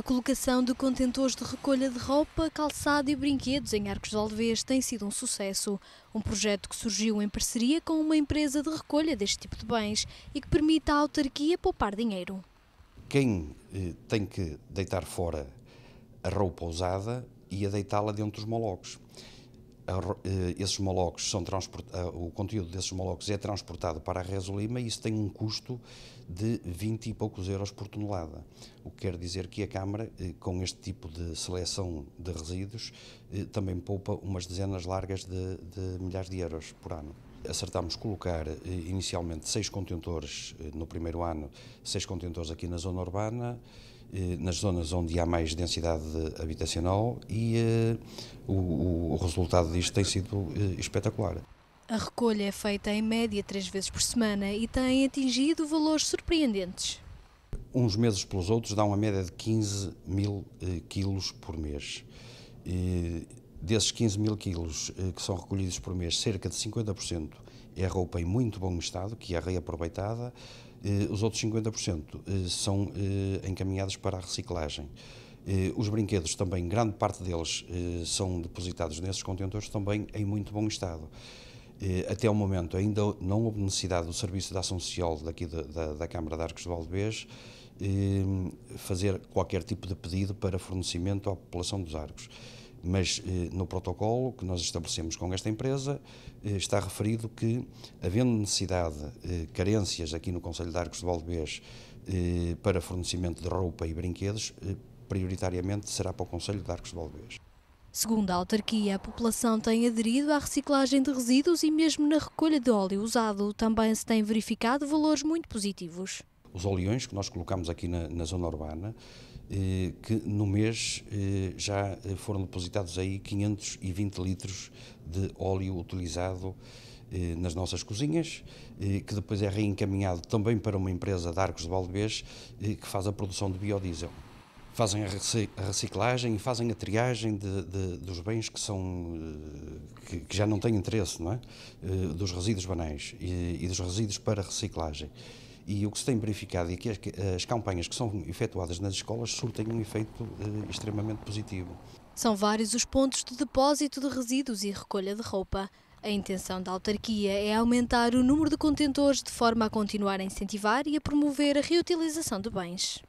A colocação de contentores de recolha de roupa, calçado e brinquedos em Arcos de Alvez tem sido um sucesso. Um projeto que surgiu em parceria com uma empresa de recolha deste tipo de bens e que permite à autarquia poupar dinheiro. Quem eh, tem que deitar fora a roupa usada e a deitá-la dentro dos molocos? Eh, esses homólogos são eh, o conteúdo desses molocos é transportado para a Resolima e isso tem um custo de 20 e poucos euros por tonelada. O que quer dizer que a Câmara, eh, com este tipo de seleção de resíduos, também poupa umas dezenas largas de, de milhares de euros por ano. Acertámos colocar inicialmente seis contentores no primeiro ano, seis contentores aqui na zona urbana eh, nas zonas onde há mais densidade habitacional e eh, o, o resultado disto tem sido eh, espetacular. A recolha é feita em média três vezes por semana e tem atingido valores surpreendentes. Uns meses pelos outros dá uma média de 15 mil quilos por mês. E desses 15 mil quilos que são recolhidos por mês, cerca de 50% é roupa em muito bom estado, que é reaproveitada, eh, os outros 50% eh, são eh, encaminhados para a reciclagem. Os brinquedos também, grande parte deles são depositados nesses contentores também em muito bom estado até o momento ainda não houve necessidade do Serviço de Ação Social daqui da, da, da Câmara de Arcos de Valdevez fazer qualquer tipo de pedido para fornecimento à população dos Arcos. Mas eh, no protocolo que nós estabelecemos com esta empresa eh, está referido que, havendo necessidade, eh, carências aqui no Conselho de Arcos de Valdevez para fornecimento de roupa e brinquedos, prioritariamente será para o Conselho de Arcos de Valdevez. Segundo a autarquia, a população tem aderido à reciclagem de resíduos e mesmo na recolha de óleo usado também se têm verificado valores muito positivos os oleões que nós colocamos aqui na, na zona urbana, eh, que no mês eh, já eh, foram depositados aí 520 litros de óleo utilizado eh, nas nossas cozinhas, eh, que depois é reencaminhado também para uma empresa de Arcos de Valdevez eh, que faz a produção de biodiesel. Fazem a reciclagem e fazem a triagem de, de, dos bens que são que, que, já não têm interesse, não é? Dos resíduos banais e, e dos resíduos para reciclagem. E o que se tem verificado é que as, campanhas que são efetuadas nas escolas surtem um efeito eh, extremamente positivo. São vários os pontos de depósito de resíduos e recolha de roupa. A intenção da autarquia é aumentar o número de contentores de forma a continuar a incentivar e a promover a reutilização de bens.